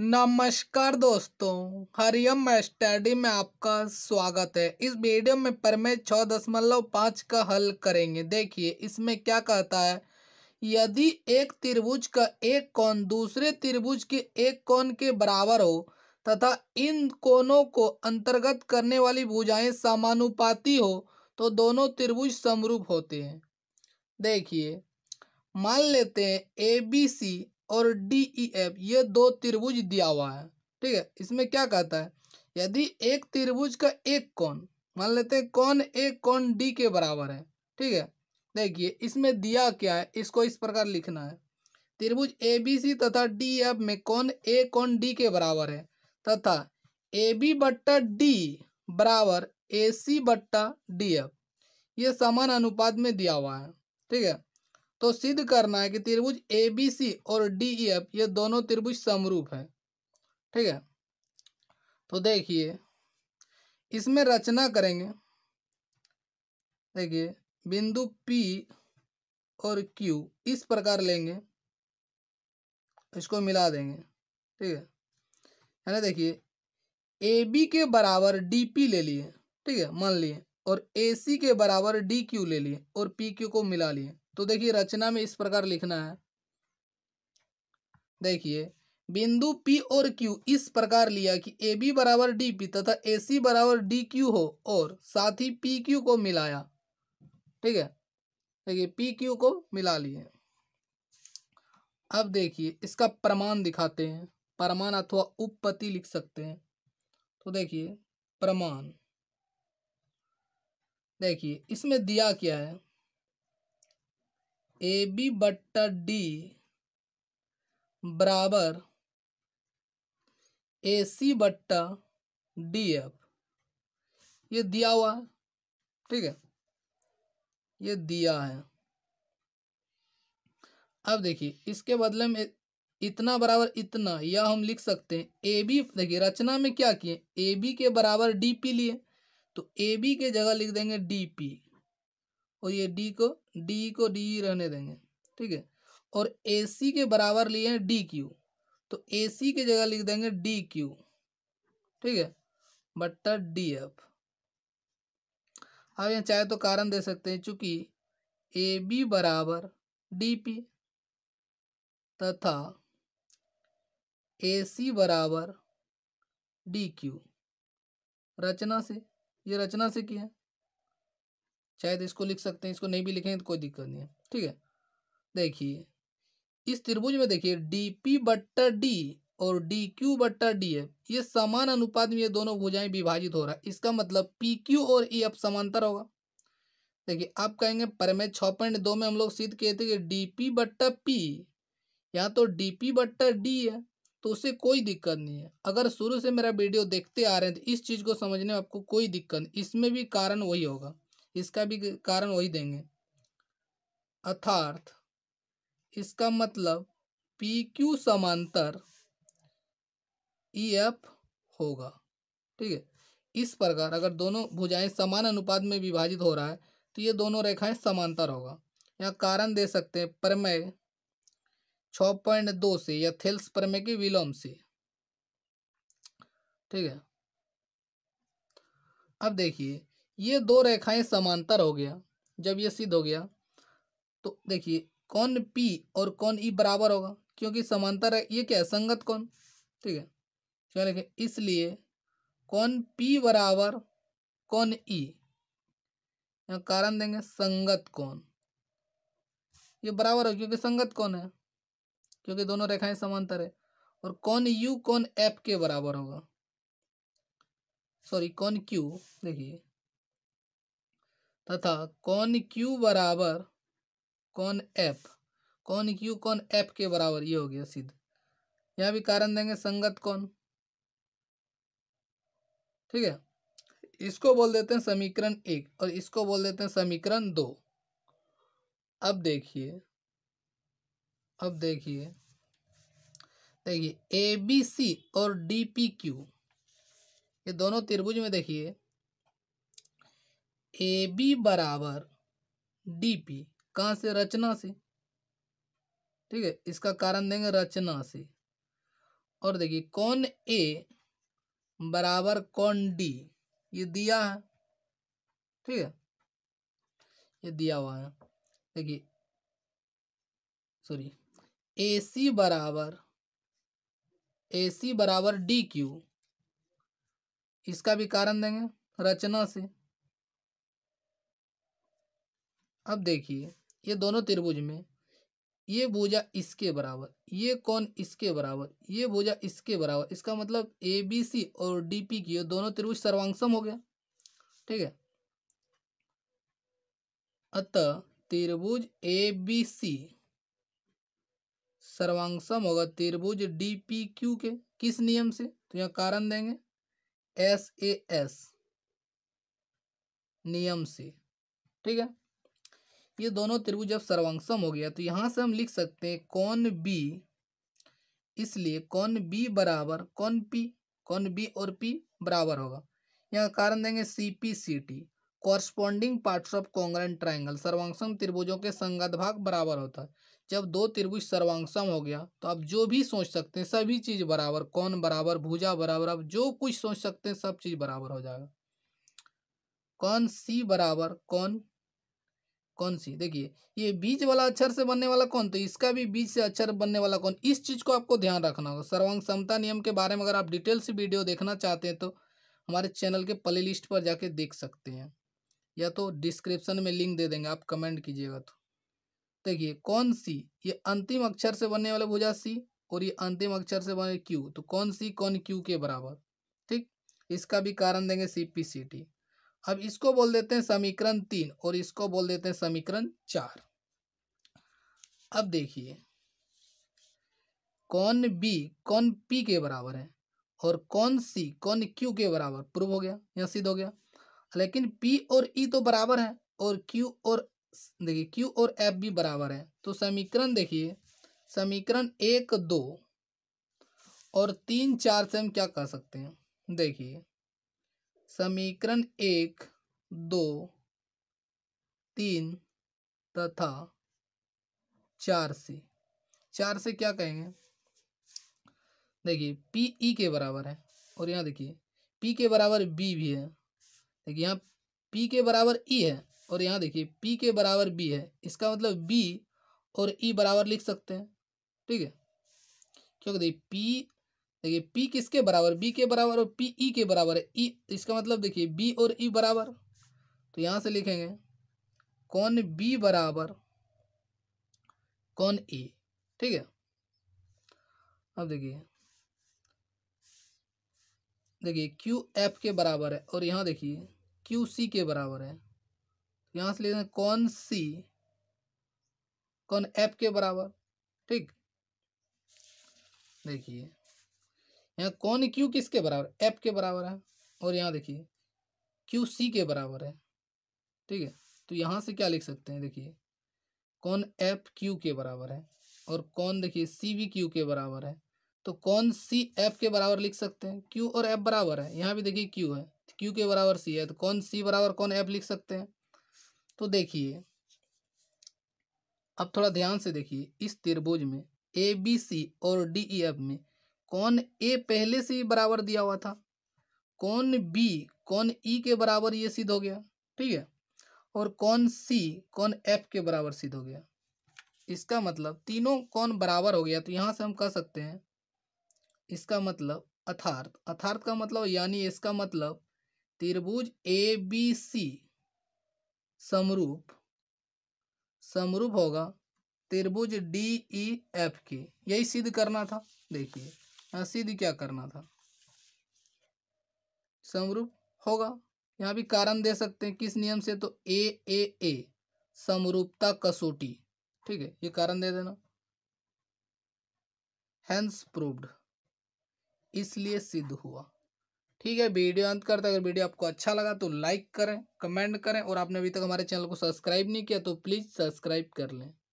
नमस्कार दोस्तों हरियम स्टडी में आपका स्वागत है इस वीडियो में परमे छः दशमलव पाँच का हल करेंगे देखिए इसमें क्या कहता है यदि एक त्रिभुज का एक कोण दूसरे त्रिभुज के एक कोण के बराबर हो तथा इन कोणों को अंतर्गत करने वाली भुजाएं समानुपाती हो तो दोनों त्रिभुज समरूप होते हैं देखिए मान लेते हैं ए बी सी और डी ई एफ ये दो त्रिभुज दिया हुआ है ठीक है इसमें क्या कहता है यदि एक त्रिभुज का एक कौन मान लेते हैं कौन एक कौन डी के बराबर है ठीक है देखिए इसमें दिया क्या है इसको इस प्रकार लिखना है त्रिभुज ए बी सी तथा डी एफ में कौन ए कौन डी के बराबर है तथा ए बी बट्टा डी बराबर ए सी बट्टा डी एफ ये समान अनुपात में दिया हुआ है ठीक है तो सिद्ध करना है कि त्रिभुज ए बी सी और डी ई एफ ये दोनों त्रिभुज समरूप है ठीक है तो देखिए इसमें रचना करेंगे देखिए बिंदु पी और क्यू इस प्रकार लेंगे इसको मिला देंगे ठीक है है ना देखिए ए बी के बराबर डी पी ले लिए ठीक है मान लिए और ए सी के बराबर डी क्यू ले लिए और पी क्यू को मिला लिए तो देखिए रचना में इस प्रकार लिखना है देखिए बिंदु पी और क्यू इस प्रकार लिया कि ए बी बराबर डी पी तथा ए सी बराबर डी क्यू हो और साथ ही पी क्यू को मिलाया ठीक है देखिए पी क्यू को मिला लिए अब देखिए इसका प्रमाण दिखाते हैं प्रमाण अथवा उपपति लिख सकते हैं तो देखिए प्रमाण देखिए इसमें दिया क्या है ए बी बट्टा डी बराबर ए सी बट्टा डी एफ ये दिया हुआ है ठीक है ये दिया है अब देखिए इसके बदले में इतना बराबर इतना यह हम लिख सकते हैं ए बी देखिए रचना में क्या किए ए बी के बराबर डी पी लिए तो ए बी के जगह लिख देंगे डी पी और ये डी को डी को डी रहने देंगे ठीक है और ए सी के बराबर लिए हैं डी क्यू तो ए सी की जगह लिख देंगे डी क्यू ठीक है बट्टा डी एफ आप यहाँ चाहे तो कारण दे सकते हैं चूंकि ए बी बराबर डी पी तथा ए सी बराबर डी क्यू रचना से ये रचना से किया चाहे तो इसको लिख सकते हैं इसको नहीं भी लिखेंगे तो कोई दिक्कत नहीं है ठीक है देखिए इस त्रिभुज में देखिए डी पी बट्टा डी और डी क्यू बट्टा डी एफ ये समान अनुपात में ये दोनों भुजाएं विभाजित हो रहा है इसका मतलब पी क्यू और ई e एफ समांतर होगा देखिए आप कहेंगे परमेय छः पॉइंट दो में हम लोग सिद्ध कहते कि डी पी बट्टा पी यहाँ तो डी पी बट्टा डी है तो उससे कोई दिक्कत नहीं है अगर शुरू से मेरा वीडियो देखते आ रहे हैं तो इस चीज़ को समझने में आपको कोई दिक्कत नहीं इसमें भी कारण वही होगा इसका भी कारण वही देंगे अर्थार्थ इसका मतलब पी क्यू समांतर ई एफ होगा ठीक है इस प्रकार अगर दोनों भुजाएं समान अनुपात में विभाजित हो रहा है तो ये दोनों रेखाएं समांतर होगा यहाँ कारण दे सकते हैं प्रमेय छ पॉइंट दो से या थेल्स प्रमेय के विलोम से ठीक है अब देखिए ये दो रेखाएं समांतर हो गया जब ये सिद्ध हो गया तो देखिए कौन पी और कौन ई e बराबर होगा क्योंकि समांतर है ये क्या है संगत कौन ठीक है लिखे इसलिए कौन पी बराबर कौन ई e? यहाँ कारण देंगे संगत कौन ये बराबर हो क्योंकि संगत कौन है क्योंकि दोनों रेखाएं समांतर है और कौन यू कौन एफ के बराबर होगा सॉरी कौन क्यू देखिए तथा कौन क्यू बराबर कौन एफ कौन क्यू कौन एफ के बराबर ये हो गया सिद्ध यहाँ भी कारण देंगे संगत कौन ठीक है इसको बोल देते हैं समीकरण एक और इसको बोल देते हैं समीकरण दो अब देखिए अब देखिए देखिए ए बी सी और डी पी क्यू ये दोनों त्रिभुज में देखिए ए बी बराबर डी पी कहाँ से रचना से ठीक है इसका कारण देंगे रचना से और देखिए कौन ए बराबर कौन डी ये दिया है ठीक है ये दिया हुआ है देखिए सॉरी ए सी बराबर ए सी बराबर डी क्यू इसका भी कारण देंगे रचना से अब देखिए ये दोनों त्रिभुज में ये भुजा इसके बराबर ये कौन इसके बराबर ये भुजा इसके बराबर इसका मतलब ए बी सी और डी पी की दोनों त्रिभुज सर्वांगसम हो गया ठीक है अतः त्रिभुज ए बी सी सर्वांगसम होगा त्रिभुज डी पी क्यू के किस नियम से तो यहाँ कारण देंगे एस ए एस नियम से ठीक है ये दोनों त्रिभुज अब सर्वांगसम हो गया तो यहाँ से हम लिख सकते हैं कौन बी इसलिए कौन बी बराबर कौन पी कौन बी और पी बराबर होगा यहाँ कारण देंगे C P C T corresponding parts of congruent triangle सर्वांगसम त्रिभुजों के संगत भाग बराबर होता है जब दो त्रिभुज सर्वांगसम हो गया तो आप जो भी सोच सकते हैं सभी चीज़ बराबर कौन बराबर भुजा बराबर आप जो कुछ सोच सकते हैं सब चीज़ बराबर हो जाएगा कौन सी बराबर कौन कौन सी देखिए ये बीज वाला अक्षर से बनने वाला कौन तो इसका भी बीज से अक्षर बनने वाला कौन इस चीज़ को आपको ध्यान रखना होगा सर्वांग समता नियम के बारे में अगर आप डिटेल से वीडियो देखना चाहते हैं तो हमारे चैनल के प्ले लिस्ट पर जाके देख सकते हैं या तो डिस्क्रिप्शन में लिंक दे देंगे आप कमेंट कीजिएगा तो देखिए कौन सी ये अंतिम अक्षर से बनने वाला भुजा सी और ये अंतिम अक्षर से बने क्यू तो कौन सी कौन क्यू के बराबर ठीक इसका भी कारण देंगे सी पी सी टी अब इसको बोल देते हैं समीकरण तीन और इसको बोल देते हैं समीकरण चार अब देखिए कौन बी कौन पी के बराबर है और कौन सी कौन क्यू के बराबर प्रूव हो गया या सिद्ध हो गया लेकिन पी और ई e तो बराबर है और क्यू और देखिए क्यू और एफ भी बराबर है तो समीकरण देखिए समीकरण एक दो और तीन चार से हम क्या कर सकते हैं देखिए समीकरण एक दो तीन तथा चार से चार से क्या कहेंगे देखिए पी ई e के बराबर है और यहाँ देखिए पी के बराबर बी भी है देखिए यहाँ पी के बराबर ई e है और यहाँ देखिए पी के बराबर बी है इसका मतलब बी और ई e बराबर लिख सकते हैं ठीक है क्योंकि देखिए पी देखिए पी किसके बराबर बी के बराबर और पी ई e के बराबर है ई e, इसका मतलब देखिए बी और ई e बराबर तो यहाँ से लिखेंगे कौन बी बराबर कौन ई ठीक है अब देखिए देखिए क्यू एफ के बराबर है और यहाँ देखिए क्यू सी के बराबर है यहाँ से लिखेंगे कौन सी कौन एफ के बराबर ठीक देखिए यहाँ कौन क्यू किसके बराबर एफ के बराबर है और यहाँ देखिए क्यू सी के बराबर है ठीक है तो यहाँ से क्या लिख सकते हैं देखिए कौन एफ क्यू के बराबर है और कौन देखिए सी वी क्यू के बराबर है तो कौन सी एफ के बराबर लिख सकते हैं क्यू और एफ बराबर है यहाँ भी देखिए क्यू है क्यू के बराबर सी है तो कौन सी बराबर कौन एफ लिख सकते हैं तो देखिए अब थोड़ा ध्यान से देखिए इस त्रिभुज में ए बी सी और डी ई एफ में कौन ए पहले से ही बराबर दिया हुआ था कौन बी कौन ई e के बराबर ये सिद्ध हो गया ठीक है और कौन सी कौन एफ के बराबर सिद्ध हो गया इसका मतलब तीनों कौन बराबर हो गया तो यहाँ से हम कह सकते हैं इसका मतलब अर्थार्थ अर्थार्थ का मतलब यानी इसका मतलब त्रिभुज ए बी सी समरूप समरूप होगा त्रिभुज डी ई एफ के यही सिद्ध करना था देखिए हाँ, सिद्ध क्या करना था समरूप होगा यहाँ भी कारण दे सकते हैं किस नियम से तो ए ए ए समरूपता कसोटी ठीक है ये कारण दे देना हैंस प्रूव्ड इसलिए सिद्ध हुआ ठीक है वीडियो अंत करते अगर वीडियो आपको अच्छा लगा तो लाइक करें कमेंट करें और आपने अभी तक हमारे चैनल को सब्सक्राइब नहीं किया तो प्लीज़ सब्सक्राइब कर लें